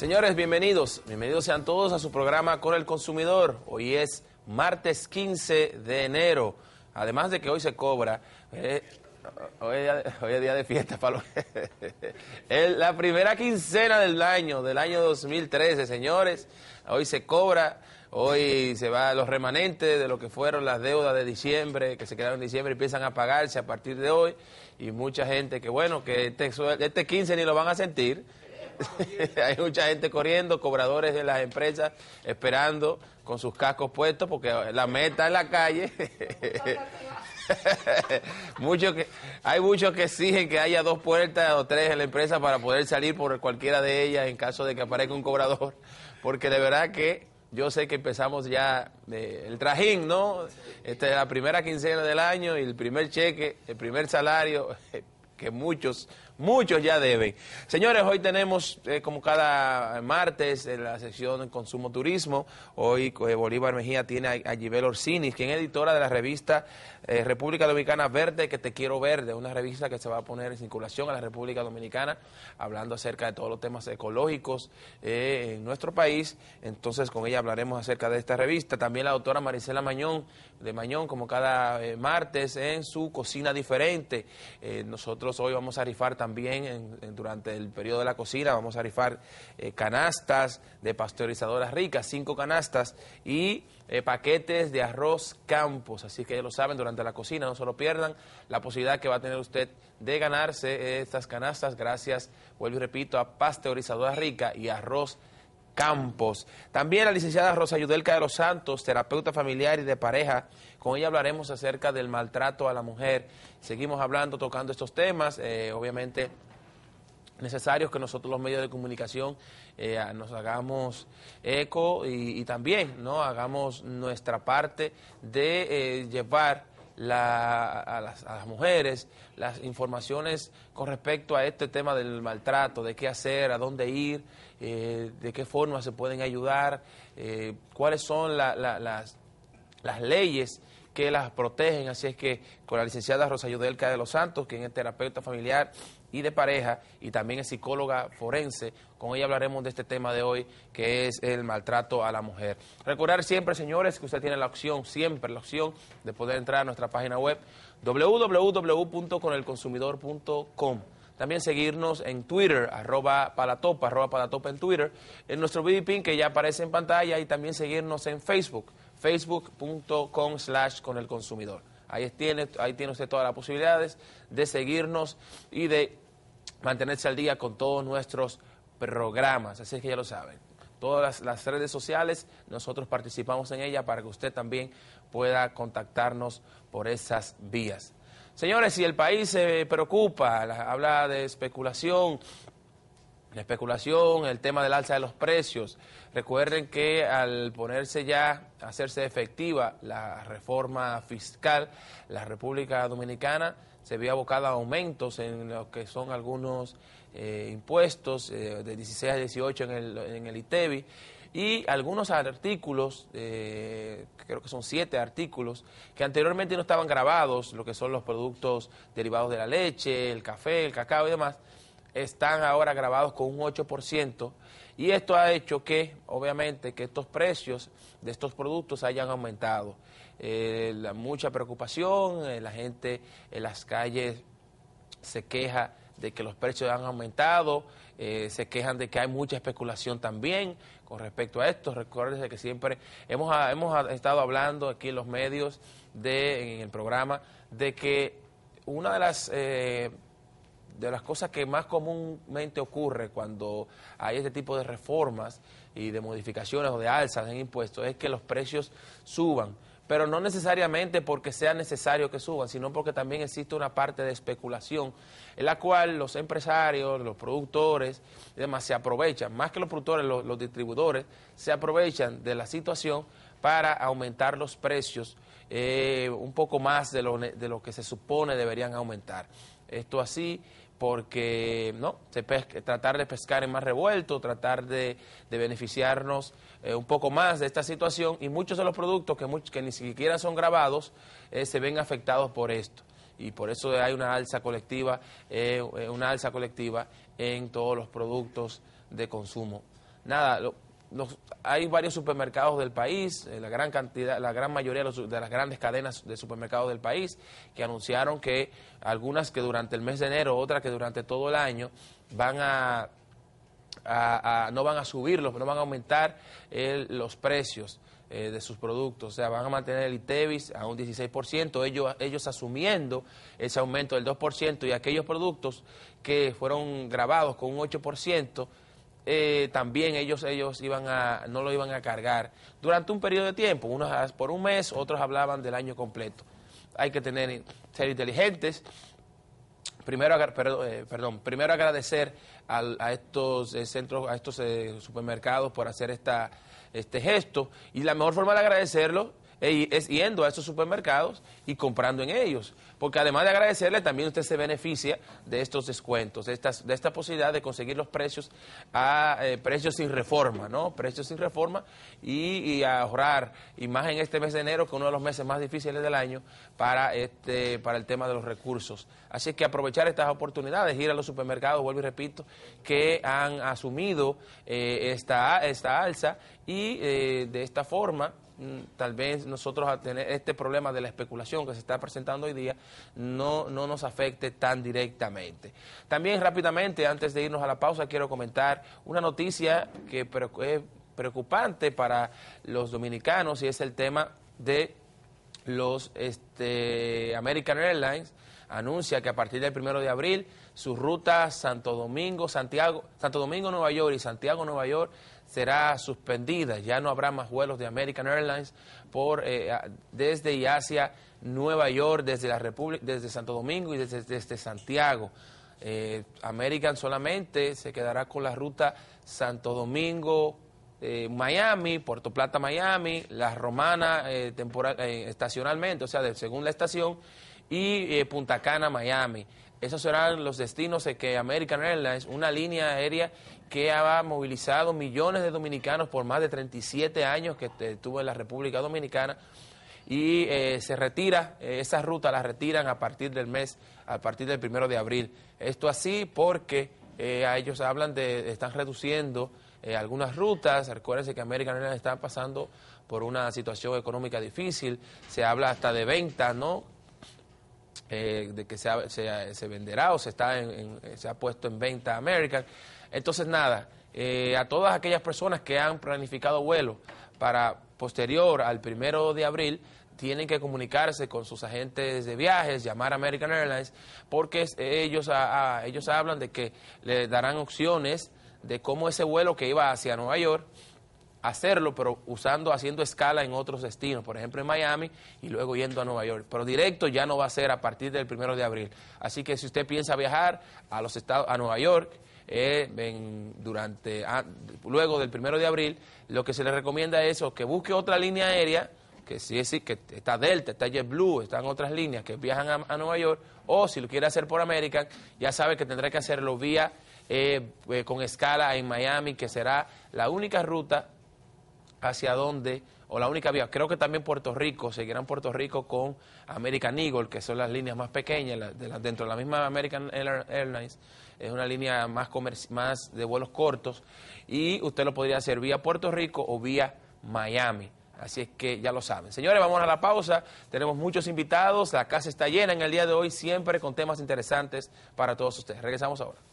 Señores, bienvenidos. Bienvenidos sean todos a su programa Con el Consumidor. Hoy es martes 15 de enero. Además de que hoy se cobra, eh, hoy, es día de fiesta, Pablo. la primera quincena del año, del año 2013, señores. Hoy se cobra, hoy se va los remanentes de lo que fueron las deudas de diciembre, que se quedaron en diciembre y empiezan a pagarse a partir de hoy. Y mucha gente que, bueno, que este, este 15 ni lo van a sentir hay mucha gente corriendo, cobradores de las empresas esperando con sus cascos puestos porque la meta es la calle. que, hay muchos que exigen que haya dos puertas o tres en la empresa para poder salir por cualquiera de ellas en caso de que aparezca un cobrador, porque de verdad que yo sé que empezamos ya eh, el trajín, ¿no? Este, la primera quincena del año y el primer cheque, el primer salario que muchos, muchos ya deben. Señores, hoy tenemos, eh, como cada martes, en la sección Consumo Turismo. Hoy eh, Bolívar Mejía tiene a, a Orsini, quien es editora de la revista eh, República Dominicana Verde, que te quiero verde, una revista que se va a poner en circulación a la República Dominicana, hablando acerca de todos los temas ecológicos en nuestro país. Entonces, con ella hablaremos acerca de esta revista. También la doctora Marisela Mañón, de Mañón, como cada martes, en su cocina diferente. nosotros hoy vamos a rifar también, durante el periodo de la cocina, vamos a rifar eh, canastas de pasteurizadoras ricas, cinco canastas y eh, paquetes de arroz campos. Así que ya lo saben, durante la cocina no se lo pierdan la posibilidad que va a tener usted de ganarse estas canastas gracias, vuelvo y repito, a pasteurizadoras ricas y arroz campos Campos. También la licenciada Rosa Yudelca de los Santos, terapeuta familiar y de pareja. Con ella hablaremos acerca del maltrato a la mujer. Seguimos hablando, tocando estos temas. Eh, obviamente necesarios que nosotros los medios de comunicación eh, nos hagamos eco y, también no hagamos nuestra parte de eh, llevar a, las, mujeres las informaciones con respecto a este tema del maltrato, de qué hacer, a dónde ir, eh, de qué forma se pueden ayudar, eh, cuáles son las, las leyes que las protegen. Así es que con la licenciada Rosa yudelka de los Santos, quien es terapeuta familiar y de pareja y también es psicóloga forense. Con ella hablaremos de este tema de hoy, que es el maltrato a la mujer. Recordar siempre, señores, que usted tiene la opción, siempre la opción, de poder entrar a nuestra página web www.conelconsumidor.com. También seguirnos en Twitter, arroba palatopa, arroba palatopa en Twitter, en nuestro videopin que ya aparece en pantalla y también seguirnos en Facebook facebook.com slash con el consumidor. Ahí tiene, ahí tiene usted todas las posibilidades de seguirnos y de mantenerse al día con todos nuestros programas. Así que ya lo saben. Todas las, redes sociales, nosotros participamos en ellas para que usted también pueda contactarnos por esas vías. Señores, si el país se preocupa, habla de especulación, la especulación, el tema del alza de los precios. Recuerden que al ponerse ya, hacerse efectiva la reforma fiscal, la República Dominicana se vio abocada a aumentos en lo que son algunos eh, impuestos eh, de 16 a 18 en el, en el ITEBI e y algunos artículos, eh, creo que son siete artículos, que anteriormente no estaban grabados, lo que son los productos derivados de la leche, el café, el cacao y demás, están ahora grabados con un 8% y esto ha hecho que, obviamente, que estos precios de estos productos hayan aumentado. Eh, mucha preocupación, eh, la gente en las calles se queja de que los precios han aumentado, eh, se quejan de que hay mucha especulación también con respecto a esto. Recuérdense que siempre hemos, ah, hemos ah, estado hablando aquí en los medios, de, en el programa, de que una de las de las cosas que más comúnmente ocurre cuando hay este tipo de reformas y de modificaciones o de alzas en impuestos es que los precios suban pero no necesariamente porque sea necesario que suban, sino porque también existe una parte de especulación en la cual los empresarios, los productores y demás se aprovechan, más que los productores, los, distribuidores, se aprovechan de la situación para aumentar los precios eh, un poco más de lo, de lo que se supone deberían aumentar. Esto así porque no Se tratar de pescar en más revuelto, tratar de, beneficiarnos eh, un poco más de esta situación y muchos de los productos que, que ni siquiera son grabados eh, se ven afectados por esto y por eso hay una alza colectiva, eh, una alza colectiva en todos los productos de consumo. Nada, lo, hay varios supermercados del país, eh, la gran cantidad, la gran mayoría de, las grandes cadenas de supermercados del país, que anunciaron que algunas que durante el mes de enero, otras que durante todo el año, van a, no van a subirlos, no van a aumentar los precios eh, de sus productos. O sea, van a mantener el ITEVIS a un 16%, ellos, ellos asumiendo ese aumento del 2% y aquellos productos que fueron grabados con un 8%, eh, también ellos, ellos iban a, no lo iban a cargar durante un periodo de tiempo, unos por un mes, otros hablaban del año completo. Hay que tener, ser inteligentes. Primero, eh, perdón, primero agradecer a estos eh, centros, a estos supermercados por hacer esta, este gesto. Y la mejor forma de agradecerlo eh, es yendo a esos supermercados y comprando en ellos. Porque además de agradecerle, también usted se beneficia de estos descuentos, de, estas, de esta posibilidad de conseguir los precios a eh, precios sin reforma, ¿no? Precios sin reforma y, ahorrar, y más en este mes de enero, que uno de los meses más difíciles del año, para, este, para el tema de los recursos. Así que aprovechar estas oportunidades, ir a los supermercados, vuelvo y repito, que han asumido eh, esta, esta alza y de esta forma Mm, tal vez nosotros a tener este problema de la especulación que se está presentando hoy día no, nos afecte tan directamente. También rápidamente, antes de irnos a la pausa, quiero comentar una noticia que es preocupante para los dominicanos y es el tema de los este, American Airlines anuncia que a partir del primero de abril sus rutas Santo Domingo, Santiago, Santo Domingo, Nueva York y Santiago, Nueva York será suspendida. Ya no habrá más vuelos de American Airlines por, eh, desde y hacia Nueva York, desde, la República, desde Santo Domingo y desde, Santiago. Eh, American solamente se quedará con la ruta Santo Domingo, eh, Miami, Puerto Plata, Miami, La Romana temporal, estacionalmente, o sea, de, según la estación, y Punta Cana, Miami. Esos serán los destinos de que American Airlines, una línea aérea que ha movilizado millones de dominicanos por más de 37 años que estuvo en la República Dominicana, y eh, se retira, esas eh, esa ruta la retiran a partir del mes, a partir del primero de abril. Esto así porque eh, a ellos hablan de, están reduciendo algunas rutas, recuérdense que American Airlines está pasando por una situación económica difícil, se habla hasta de venta, ¿no? Eh, de que se, se, venderá o se, está en, se ha puesto en venta American. Entonces, nada, eh, a todas aquellas personas que han planificado vuelo para posterior al primero de abril, tienen que comunicarse con sus agentes de viajes, llamar a American Airlines, porque ellos, ellos hablan de que le darán opciones de cómo ese vuelo que iba hacia Nueva York hacerlo, pero usando, haciendo escala en otros destinos, por ejemplo en Miami y luego yendo a Nueva York. Pero directo ya no va a ser a partir del primero de abril. Así que si usted piensa viajar a los estados, a Nueva York, eh, durante, ah, luego del primero de abril, lo que se le recomienda es que busque otra línea aérea, que sí decir que está Delta, está JetBlue, están otras líneas que viajan a, Nueva York, o si lo quiere hacer por American, ya sabe que tendrá que hacerlo vía eh, eh, con escala en Miami, que será la única ruta hacia dónde, o la única vía, creo que también Puerto Rico, seguirán Puerto Rico con American Eagle, que son las líneas más pequeñas, dentro de la misma American Airlines, es una línea más, más de vuelos cortos, y usted lo podría hacer vía Puerto Rico o vía Miami. Así es que ya lo saben. Señores, vamos a la pausa. Tenemos muchos invitados. La casa está llena en el día de hoy, siempre con temas interesantes para todos ustedes. Regresamos ahora.